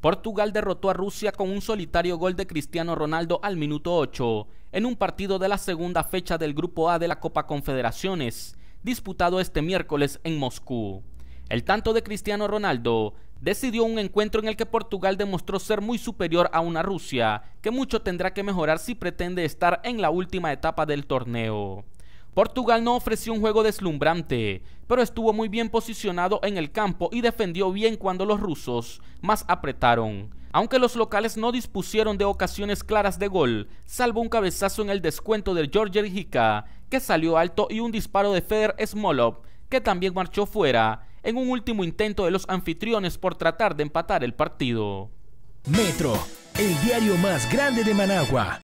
Portugal derrotó a Rusia con un solitario gol de Cristiano Ronaldo al minuto 8, en un partido de la segunda fecha del Grupo A de la Copa Confederaciones, disputado este miércoles en Moscú. El tanto de Cristiano Ronaldo decidió un encuentro en el que Portugal demostró ser muy superior a una Rusia, que mucho tendrá que mejorar si pretende estar en la última etapa del torneo. Portugal no ofreció un juego deslumbrante, pero estuvo muy bien posicionado en el campo y defendió bien cuando los rusos más apretaron. Aunque los locales no dispusieron de ocasiones claras de gol, salvo un cabezazo en el descuento de George Hica, que salió alto y un disparo de Feder Smolov, que también marchó fuera, en un último intento de los anfitriones por tratar de empatar el partido. Metro, el diario más grande de Managua.